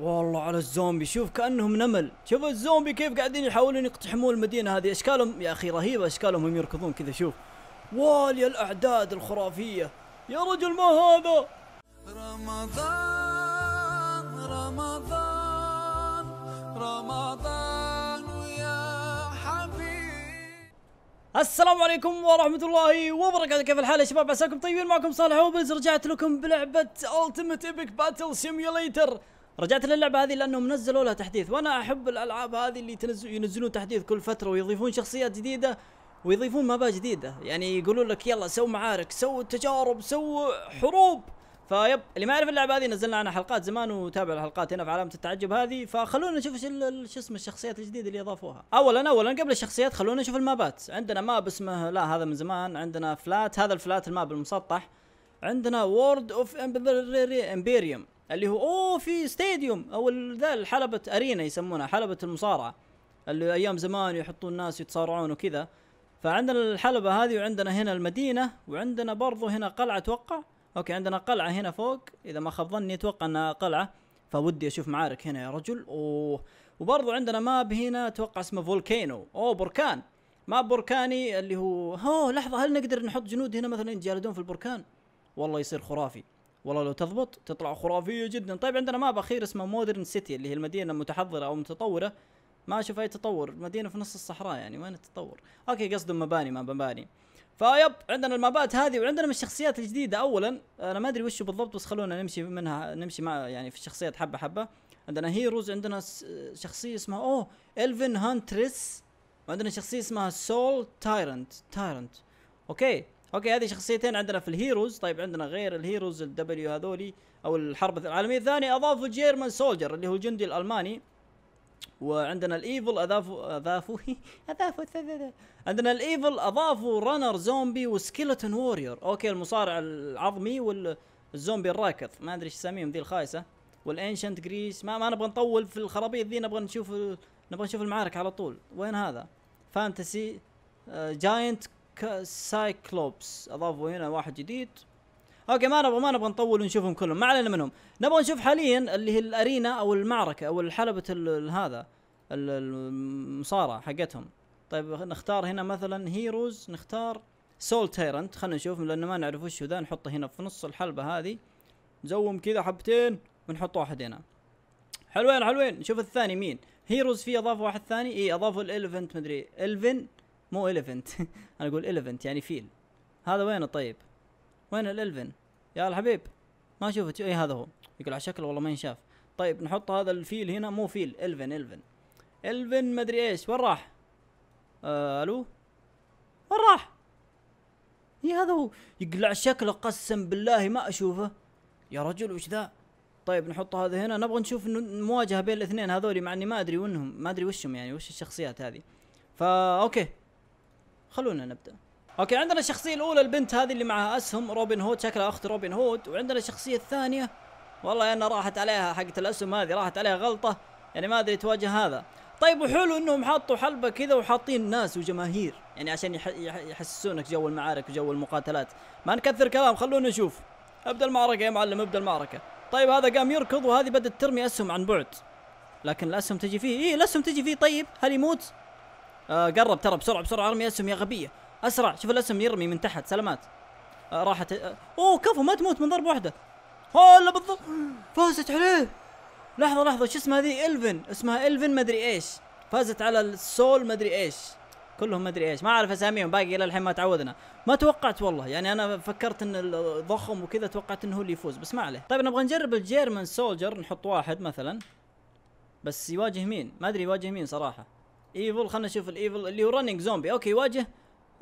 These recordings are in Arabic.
والله على الزومبي شوف كانهم نمل شوف الزومبي كيف قاعدين يحاولون يقتحمون المدينه هذه اشكالهم يا اخي رهيبه اشكالهم هم يركضون كذا شوف واليا الاعداد الخرافيه يا رجل ما هذا رمضان رمضان رمضان يا حبيبي السلام عليكم ورحمة الله وبركاته كيف الحال يا شباب عساكم طيبين معكم صالح وبز رجعت لكم بلعبة التيمت ايبك باتل سيميوليتر رجعت للعبه هذه لانهم نزلوا لها تحديث وانا احب الالعاب هذه اللي تنزل ينزلون تحديث كل فتره ويضيفون شخصيات جديده ويضيفون مابات جديده يعني يقولون لك يلا سو معارك سو تجارب سو حروب فيب اللي ما يعرف اللعبه هذه نزلنا عنها حلقات زمان وتابع الحلقات هنا في علامه التعجب هذه فخلونا نشوف شو اسمه الشخصيات الجديده اللي اضافوها اولا اولا قبل الشخصيات خلونا نشوف المابات عندنا ماب اسمه لا هذا من زمان عندنا فلات هذا الفلات الماب المسطح عندنا وورد اوف امبيريوم اللي هو اوه في ستاديوم او ذا حلبة ارينا يسمونها حلبة المصارعة اللي ايام زمان يحطون الناس يتصارعون وكذا فعندنا الحلبة هذه وعندنا هنا المدينة وعندنا برضو هنا قلعة اتوقع اوكي عندنا قلعة هنا فوق اذا ما خاب ظني اتوقع انها قلعة فودي اشوف معارك هنا يا رجل اوه وبرضو عندنا ماب هنا اتوقع اسمه فولكينو اوه بركان ماب بركاني اللي هو هو لحظة هل نقدر نحط جنود هنا مثلا يتجالدون في البركان والله يصير خرافي والله لو تضبط تطلع خرافيه جدا طيب عندنا ماب اخير اسمه مودرن سيتي اللي هي المدينه المتحضره او المتطوره ما اشوف اي تطور مدينه في نص الصحراء يعني وين التطور اوكي قصدهم مباني ما مباني فيب عندنا المابات هذه وعندنا من الشخصيات الجديده اولا انا ما ادري وش بالضبط بس خلونا نمشي منها نمشي مع يعني في الشخصيات حبه حبه عندنا هيروز عندنا شخصيه اسمها اوه الفين هانتريس وعندنا شخصيه اسمها سول تايرنت تايرنت اوكي اوكي هذه شخصيتين عندنا في الهيروز طيب عندنا غير الهيروز الدبليو هذولي او الحرب العالميه الثانيه اضافوا جيرمان سولجر اللي هو الجندي الالماني وعندنا الايفل اضافوا اضافوا اضافوا عندنا الايفل اضافوا رانر زومبي وسكيلتون وورير اوكي المصارع العظمي والزومبي الراكض ما ادري ايش يسميهم ذي الخايسه والانشنت جريس ما, ما نبغى نطول في الخرابيط ذي نبغى نشوف نبغى نشوف المعارك على طول وين هذا فانتسي آه، جاينت سايكلوبس اضافوا هنا واحد جديد اوكي ما نبغى ما نبغى نطول ونشوفهم كلهم ما علينا منهم نبغى نشوف حاليا اللي هي الارينا او المعركه او حلبه هذا المصارعه حقتهم طيب نختار هنا مثلا هيروز نختار سول تيرنت خلينا نشوف لانه ما نعرف وش ذا نحطه هنا في نص الحلبه هذه نزوم كذا حبتين ونحط واحد هنا حلوين حلوين نشوف الثاني مين هيروز في اضافوا واحد ثاني اي اضافوا الالفنت مدري الفن مو اليفنت انا اقول اليفنت يعني فيل هذا وينه طيب وين الالفن يا الحبيب ما شفت اي هذا هو يقول على شكله والله ما ينشاف طيب نحط هذا الفيل هنا مو فيل الفن الفن الفن مدري ايش وين راح آه الو وين راح اي هذا هو يقلع شكله قسم بالله ما اشوفه يا رجل وش ذا طيب نحط هذا هنا نبغى نشوف مواجهه بين الاثنين هذولي مع اني ما ادري وينهم ما ادري وشهم يعني وش الشخصيات هذه فا اوكي خلونا نبدا اوكي عندنا الشخصيه الاولى البنت هذه اللي معها اسهم روبن هود شكلها اخت روبن هود وعندنا الشخصيه الثانيه والله انا راحت عليها حقت الاسهم هذه راحت عليها غلطه يعني ما ادري تواجه هذا طيب وحلو انهم حطوا حلبة كذا وحاطين ناس وجماهير يعني عشان يحسسونك جو المعارك وجو المقاتلات ما نكثر كلام خلونا نشوف ابدا المعركة يا معلم ابدا المعركة طيب هذا قام يركض وهذه بدت ترمي اسهم عن بعد لكن الاسهم تجي فيه ايه الاسهم تجي فيه طيب هل يموت آه قرب ترى بسرعه بسرعه ارمي اسهم يا غبيه اسرع شوف الاسهم يرمي من تحت سلامات آه راحت آه اوه كفو ما تموت من ضربه واحده هلا بالضبط فازت عليه لحظه لحظه شو اسمها هذه الفن اسمها الفن ما ادري ايش فازت على السول ما ادري ايش كلهم ما ادري ايش ما اعرف اساميهم باقي الى الحين ما تعودنا ما توقعت والله يعني انا فكرت ان الضخم وكذا توقعت انه هو اللي يفوز بس ما عليه طيب نبغى نجرب الجيرمان سولجر نحط واحد مثلا بس يواجه مين ما ادري يواجه مين صراحه ايفل خلنا نشوف الايفل اللي هو رننج زومبي اوكي يواجه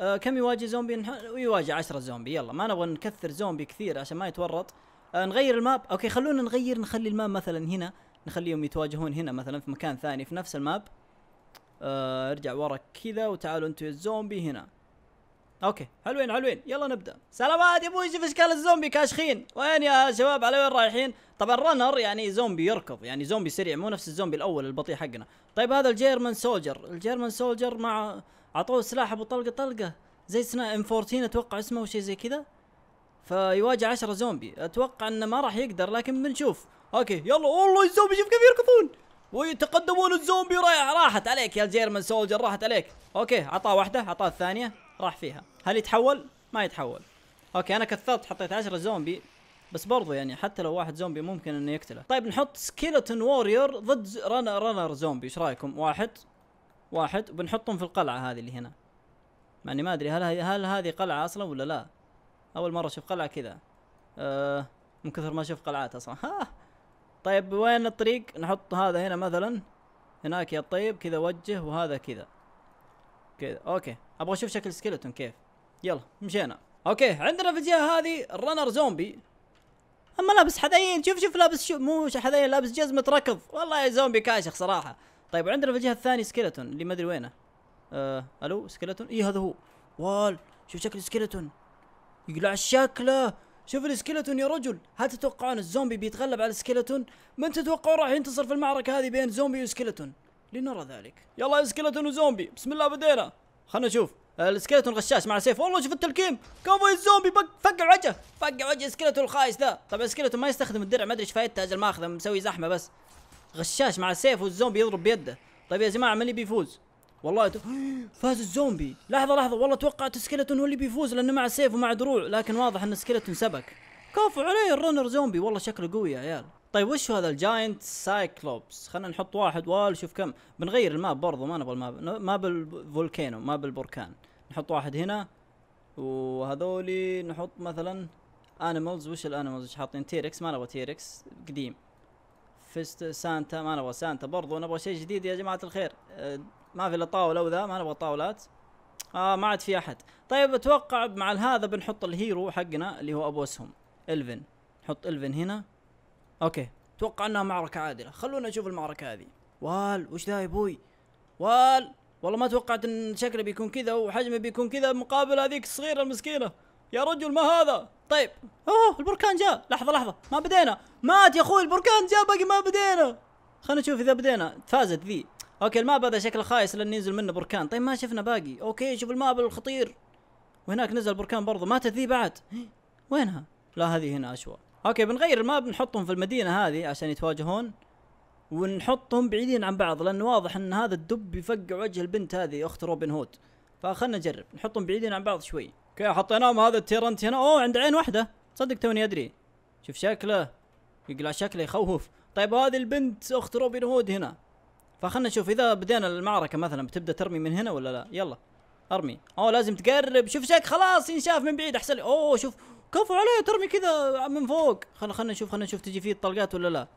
آه كم يواجه زومبي يواجه 10 زومبي يلا ما نبغى نكثر زومبي كثير عشان ما يتورط آه نغير الماب اوكي خلونا نغير نخلي الماب مثلا هنا نخليهم يتواجهون هنا مثلا في مكان ثاني في نفس الماب آه ارجع ورا كذا وتعالوا انتوا الزومبي هنا اوكي حلوين حلوين يلا نبدا سلامات يا ابوي شوف اشكال الزومبي كاشخين وين يا شباب على وين رايحين طبعا رنر يعني زومبي يركض يعني زومبي سريع مو نفس الزومبي الاول البطيء حقنا طيب هذا الجيرمان سولجر الجيرمان سولجر مع عطوه سلاح ابو طلقه طلقه زي سنا ام 14 اتوقع اسمه وشي زي كذا فيواجه 10 زومبي اتوقع انه ما راح يقدر لكن بنشوف اوكي يلا والله الزومبي شوف كيف يركضون ويتقدمون الزومبي رايح راحت عليك يا جيرمان سولجر راحت عليك اوكي عطاه واحده عطاه الثانيه راح فيها هل يتحول ما يتحول اوكي انا كثرت حطيت 10 زومبي بس برضو يعني حتى لو واحد زومبي ممكن انه يقتله طيب نحط سكيلتون وورير ضد رانر رانر زومبي ايش رايكم واحد واحد وبنحطهم في القلعه هذه اللي هنا مع اني ما ادري هل هل هذه قلعه اصلا ولا لا اول مره اشوف قلعه كذا أه من كثر ما اشوف قلعات اصلا ها طيب وين الطريق نحط هذا هنا مثلا هناك يا طيب كذا وجه وهذا كذا كذا اوكي ابغى اشوف شكل سكيلتون كيف يلا مشينا اوكي عندنا في الجهه هذه الرنر زومبي اما لابس حذين شوف شوف لابس شو مو حذين لابس جزمه ركض والله يا زومبي كاشخ صراحه طيب عندنا في الجهه الثانيه سكيلتون اللي ما ادري وينه آه الو سكيلتون اي هذا هو وال شوف شكل سكيلتون يقلع شكله شوف السكيلتون يا رجل هل تتوقعون الزومبي بيتغلب على السكيلتون من تتوقعون راح ينتصر في المعركه هذه بين زومبي وسكيلتون لنرى ذلك يلا يا سكلتون وزومبي بسم الله بدينا خلنا نشوف آه، السكلتون غشاش مع سيف والله شوف التلكيم كوفوي الزومبي فقع وجهه فقع وجه سكلتون الخايس ذا طبعا سكلتون ما يستخدم الدرع ما ادري ايش فايدته اجل ما اخذه مسوي زحمه بس غشاش مع سيف والزومبي يضرب بيده طيب يا جماعه من اللي بيفوز والله ت... فاز الزومبي لحظه لحظه والله توقعت السكيلتون هو اللي بيفوز لانه مع سيف ومع دروع لكن واضح ان السكيلتون سبك كفو عليه الرنر زومبي والله شكله قوي يا عيال طيب وش هذا الجاينت سايكلوبس خلينا نحط واحد شوف كم بنغير الماب برضو ما نبغى الماب ما بالفولكينو ما بالبركان نحط واحد هنا وهذولي نحط مثلا انيمالز وش الانيمالز وش حاطين تيركس ما نبغى تيركس قديم فيست سانتا ما نبغى سانتا برضو نبغى شيء جديد يا جماعه الخير ما في الا طاوله وذا ما نبغى طاولات آه ما عاد في احد طيب اتوقع مع هذا بنحط الهيرو حقنا اللي هو ابو اسهم الفن نحط الفن هنا اوكي اتوقع انها معركه عادله خلونا نشوف المعركه هذه وال وش ذا يا ابوي وال والله ما توقعت ان شكله بيكون كذا وحجمه بيكون كذا مقابل هذيك الصغيره المسكينه يا رجل ما هذا طيب اوه البركان جاء لحظه لحظه ما بدينا مات يا اخوي البركان جاء باقي ما بدينا خلينا نشوف اذا بدينا فازت ذي اوكي الماب هذا شكله خايس لان ينزل منه بركان طيب ما شفنا باقي اوكي شوف الماب الخطير وهناك نزل بركان برضه ماتت ذي بعد وينها لا هذه هنا اشوى اوكي بنغير الماب نحطهم في المدينه هذه عشان يتواجهون ونحطهم بعيدين عن بعض لان واضح ان هذا الدب يفقع وجه البنت هذه اخت روبن هود فخلنا نجرب نحطهم بعيدين عن بعض شوي اوكي حطيناهم هذا التيرنت هنا اوه عند عين واحده تصدق توني ادري شوف شكله يقلع شكله يخوف طيب هذه البنت اخت روبن هود هنا فخلنا نشوف اذا بدينا المعركه مثلا بتبدا ترمي من هنا ولا لا يلا ارمي اوه لازم تقرب شوف شك خلاص ينشاف من بعيد احسن اوه شوف كفو عليه ترمي كذا من فوق خلنا خلنا نشوف خلنا نشوف تجي فيه الطلقات ولا لا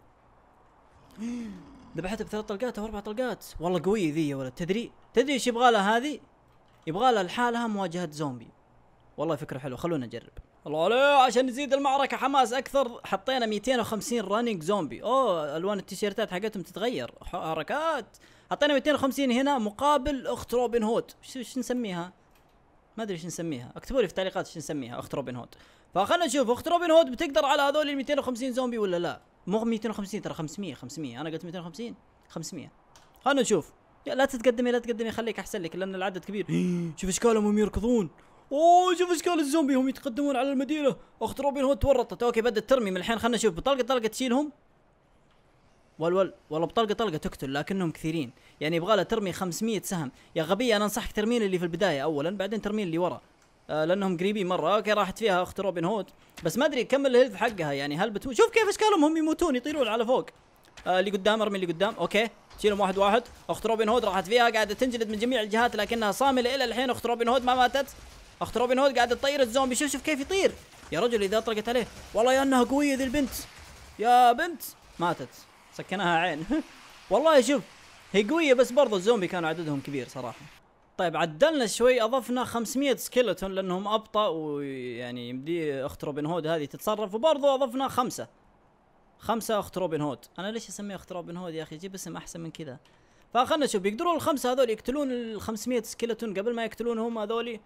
ذبحته بثلاث طلقات او اربع طلقات والله قويه ذي يا ولد تدري تدري ايش يبغى لها هذه يبغى لها لحالها مواجهه زومبي والله فكره حلوه خلونا نجرب الله عليه عشان نزيد المعركه حماس اكثر حطينا 250 رانينج زومبي اوه الوان التيشيرتات حقتهم تتغير حركات حطينا 250 هنا مقابل اخت روبن هود ايش نسميها ما ادري ايش نسميها اكتبوا لي في التعليقات ايش نسميها اخت روبن هود فخلنا نشوف اخت روبن هود بتقدر على هذول ال 250 زومبي ولا لا مو 250 ترى 500 500 انا قلت 250 500 خلنا نشوف لا تتقدمي لا تتقدمي خليك احسن لك لان العدد كبير شوف اشكالهم هم يركضون اوه شوف اشكال الزومبي هم يتقدمون على المدينه اخت روبن هود تورطت اوكي بدت ترمي من الحين خلنا نشوف بطلقه طلقه تشيلهم ول ول والله بطلقه طلقه تقتل لكنهم كثيرين يعني يبغى لها ترمي 500 سهم يا غبي انا انصحك ترمين اللي في البدايه اولا بعدين ترمين اللي ورا آه، لانهم قريبين مره اوكي راحت فيها اخت روبن هود بس ما ادري كم الهيلث حقها يعني هل بتموت شوف كيف اشكالهم هم يموتون يطيرون على فوق آه، اللي قدام ارمي اللي قدام اوكي شيلهم واحد واحد اخت روبن هود راحت فيها قاعده تنجلد من جميع الجهات لكنها صامله الى الحين اخت روبن هود ما ماتت اخت روبن هود قاعده تطير الزومبي شوف شوف كيف يطير يا رجل اذا طرقت عليه والله يا انها قويه ذي البنت يا بنت ماتت سكناها عين والله شوف هي قويه بس برضه الزومبي كانوا عددهم كبير صراحه طيب عدلنا شوي اضفنا 500 سكيلتون لانهم ابطا ويعني يمدي اخت روبن هود هذه تتصرف وبرضه اضفنا خمسه خمسه اخت روبن هود انا ليش اسميه اخت روبن هود يا اخي جيب اسم احسن من كذا فخلنا نشوف يقدرون الخمسه هذول يقتلون ال 500 سكيلتون قبل ما يقتلونهم هذول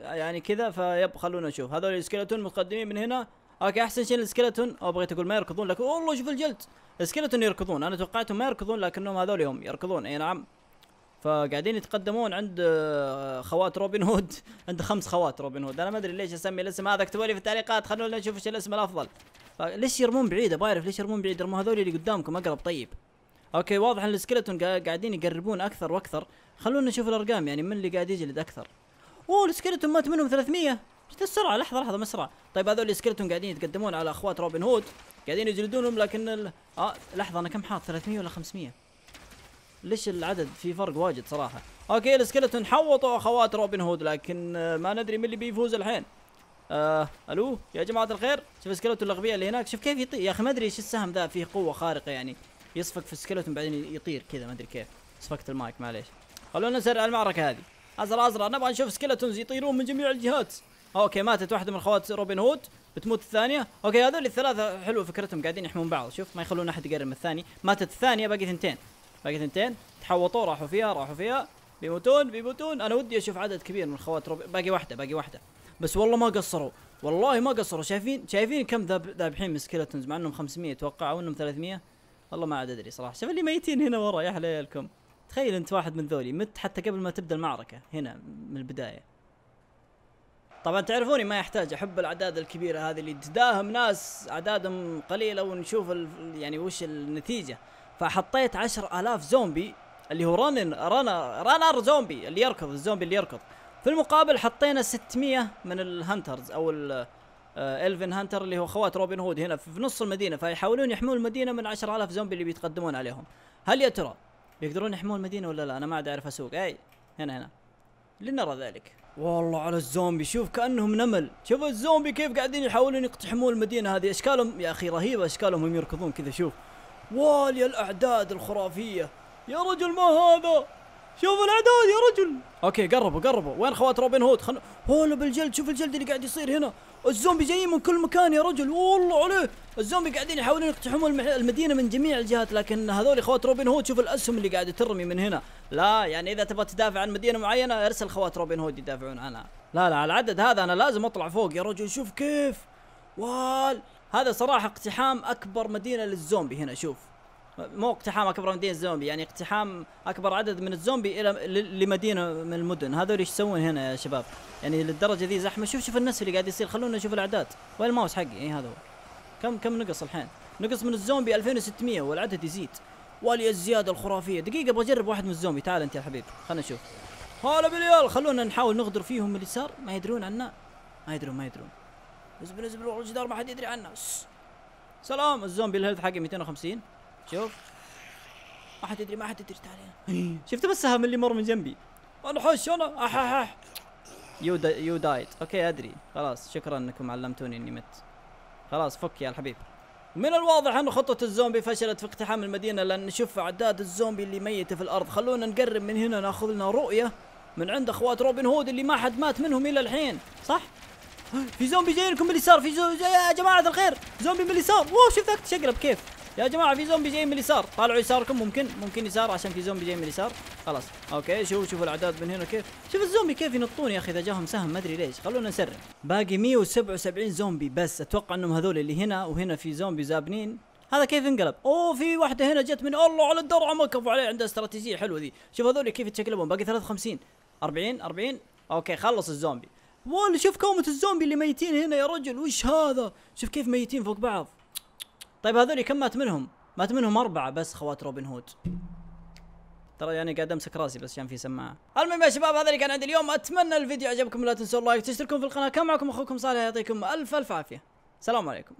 يعني كذا فيب خلونا نشوف هذول السكيلتون متقدمين من هنا اوكي احسن شيء السكيلتون او بغيت اقول ما يركضون لكن والله شوف الجلد السكيلتون يركضون انا توقعتهم ما يركضون لكنهم هذول هم يركضون اي نعم فقاعدين يتقدمون عند آه، خوات روبن هود عند خمس خوات روبن هود انا ما ادري ليش اسمي الاسم هذا اكتبوا لي في التعليقات خلونا نشوف ايش الاسم الافضل ليش يرمون بعيد ابغى اعرف ليش يرمون بعيد يرمون هذول اللي قدامكم اقرب طيب اوكي واضح ان السكلتون قاعدين يقربون اكثر واكثر خلونا نشوف الارقام يعني من اللي قاعد يجلد اكثر اوه السكلتون مات منهم 300 ايش السرعه لحظه لحظه مسرع طيب هذول السكلتون قاعدين يتقدمون على اخوات روبن هود قاعدين يجلدونهم لكن ال... آه لحظه انا كم حاط 300 ولا 500 ليش العدد في فرق واجد صراحه اوكي السكلتون حوطوا اخوات روبن هود لكن آه، ما ندري من اللي بيفوز الحين آه، الو يا جماعه الخير شوف السكلتون الاغبياء اللي هناك شوف كيف يطير يا اخي ما ادري ايش السهم ذا فيه قوه خارقه يعني يصفق في السكلتون بعدين يطير كذا ما ادري كيف صفقت المايك معليش خلونا نسرع المعركه هذه ازرع ازرع نبغى نشوف سكلتونز يطيرون من جميع الجهات اوكي ماتت واحده من اخوات روبن هود بتموت الثانيه اوكي هذول الثلاثه حلوه فكرتهم قاعدين يحمون بعض شوف ما يخلون احد يقرب من الثاني ماتت الثانيه باقي ثنتين باقي اثنتين تحوطوا راحوا فيها راحوا فيها بيموتون بيموتون انا ودي اشوف عدد كبير من الخوات روبي باقي واحده باقي واحده بس والله ما قصروا والله ما قصروا شايفين شايفين كم ذابحين من سكيلتونز مع انهم 500 اتوقع او انهم 300 والله ما عاد ادري صراحه شوف اللي ميتين هنا ورا يا حليلكم تخيل انت واحد من ذولي مت حتى قبل ما تبدا المعركه هنا من البدايه طبعا تعرفوني ما يحتاج احب الاعداد الكبيره هذه اللي تداهم ناس اعدادهم قليله ونشوف يعني وش النتيجه فحطيت 10000 زومبي اللي هو رنن رنر رنر زومبي اللي يركض الزومبي اللي يركض في المقابل حطينا 600 من الهانترز او آه، الفن هانتر اللي هو اخوات روبن هود هنا في نص المدينه فيحاولون يحمون المدينه من 10000 زومبي اللي بيتقدمون عليهم هل يا ترى يقدرون يحمون المدينه ولا لا انا ما عاد اعرف اسوق اي هنا هنا لنرى ذلك والله على الزومبي شوف كانهم نمل شوف الزومبي كيف قاعدين يحاولون يقتحمون المدينه هذه اشكالهم يا اخي رهيبه اشكالهم هم يركضون كذا شوف والي الاعداد الخرافيه يا رجل ما هذا شوف الاعداد يا رجل اوكي قربوا قربوا وين خوات روبن هود خل هولا بالجلد شوف الجلد اللي قاعد يصير هنا الزومبي جايين من كل مكان يا رجل والله عليه الزومبي قاعدين يحاولون يقتحمون المح... المدينه من جميع الجهات لكن هذول خوات روبن هود شوف الاسهم اللي قاعده ترمي من هنا لا يعني اذا تبغى تدافع عن مدينه معينه ارسل خوات روبن هود يدافعون عنها لا لا العدد هذا انا لازم اطلع فوق يا رجل شوف كيف وال هذا صراحه اقتحام اكبر مدينه للزومبي هنا شوف مو اقتحام اكبر مدينه زومبي يعني اقتحام اكبر عدد من الزومبي الى لمدينه من المدن هذول ايش يسوون هنا يا شباب يعني للدرجه ذي زحمه شوف شوف الناس اللي قاعد يصير خلونا نشوف الاعداد وين الماوس حقي اي هذا هو كم كم نقص الحين نقص من الزومبي 2600 والعدد يزيد والي الزياده الخرافيه دقيقه ابغى اجرب واحد من الزومبي تعال انت يا حبيبي خلنا نشوف هلا باليال خلونا نحاول نغدر فيهم من اليسار ما يدرون عنا ما يدرون ما يدرون نزب نزب روح الجدار ما حد يدري عنه سلام الزومبي الهيلث حقي 250 شوف ما حد يدري ما حد يدري تعال شفت بس السهم اللي مر من جنبي انا حش انا اححح يو يو دايت اوكي ادري خلاص شكرا انكم علمتوني اني مت خلاص فك يا الحبيب من الواضح ان خطة الزومبي فشلت في اقتحام المدينة لان نشوف اعداد الزومبي اللي ميتة في الارض خلونا نقرب من هنا ناخذ لنا رؤية من عند اخوات روبن هود اللي ما حد مات منهم الى الحين صح في زومبي جايينكم من اليسار في زومبي يا جماعه الخير زومبي من اليسار اوه شوف تشقلب كيف يا جماعه في زومبي جاي من اليسار طالعوا يساركم ممكن ممكن يسار عشان في زومبي جاي من اليسار خلاص اوكي شوف شوف الاعداد من هنا كيف شوف الزومبي كيف ينطون يا اخي اذا جاهم سهم ما ادري ليش خلونا نسرع باقي 177 زومبي بس اتوقع انهم هذول اللي هنا وهنا في زومبي زابنين هذا كيف انقلب اوه في واحده هنا جت من الله على الدرعه ما كفو عليه عندها استراتيجيه حلوه ذي شوف هذول كيف يتشقلبون باقي 53 40 40 اوكي خلص الزومبي والله شوف كومة الزومبي اللي ميتين هنا يا رجل وش هذا شوف كيف ميتين فوق بعض طيب هذول كم مات منهم مات منهم أربعة بس خوات روبن هود ترى يعني قاعد امسك راسي بس عشان في سماعه. المهم يا شباب هذا اللي كان عندي اليوم، اتمنى الفيديو عجبكم لا تنسوا اللايك، تشتركون في القناه، كان معكم اخوكم صالح يعطيكم الف الف عافيه. سلام عليكم.